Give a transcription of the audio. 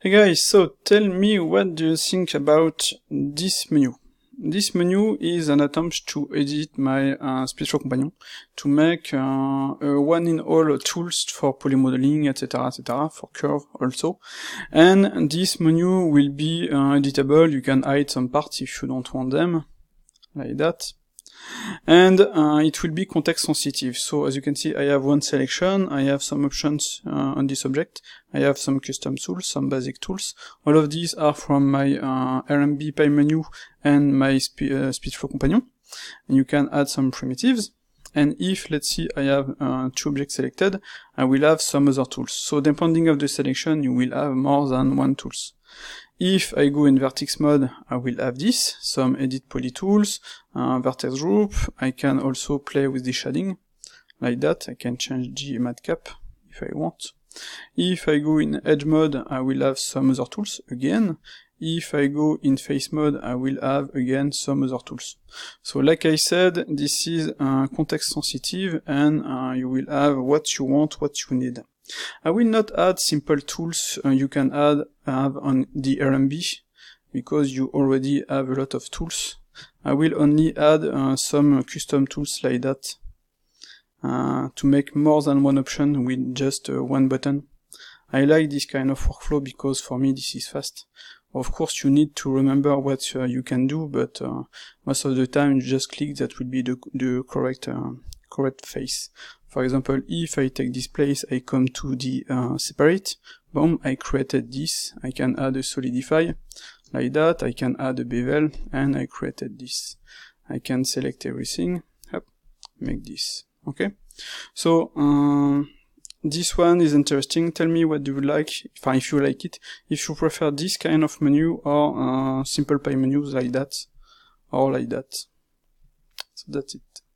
Hey guys, so tell me what do you think about this menu? This menu is an attempt to edit my uh, Companion to make uh, a one-in-all tools for polymodeling, etc., etc., for curve also. And this menu will be uh, editable. You can hide some parts if you don't want them, like that and uh, it will be context sensitive. So as you can see, I have one selection, I have some options uh, on this object, I have some custom tools, some basic tools. All of these are from my uh, RMB menu and my spe uh, speech flow companion. And you can add some primitives. And if, let's see, I have uh, two objects selected, I will have some other tools. So depending of the selection, you will have more than one tools. If I go in vertex mode, I will have this, some edit poly tools, uh, vertex group, I can also play with the shading, like that, I can change the matcap if I want. If I go in edge mode, I will have some other tools again. If I go in face mode, I will have again some other tools. So like I said, this is uh, context sensitive and uh, you will have what you want, what you need. I will not add simple tools uh, you can add have on the RMB because you already have a lot of tools. I will only add uh, some custom tools like that uh, to make more than one option with just uh, one button. I like this kind of workflow because for me this is fast. Of course you need to remember what uh, you can do, but uh, most of the time you just click that will be the, the correct correct face. For example, if I take this place, I come to the uh, separate, boom, I created this, I can add a solidify, like that, I can add a bevel, and I created this. I can select everything, make this, okay? So, um, this one is interesting. Tell me what you like, if you like it, if you prefer this kind of menu or uh, simple pie menus like that, or like that. So that's it.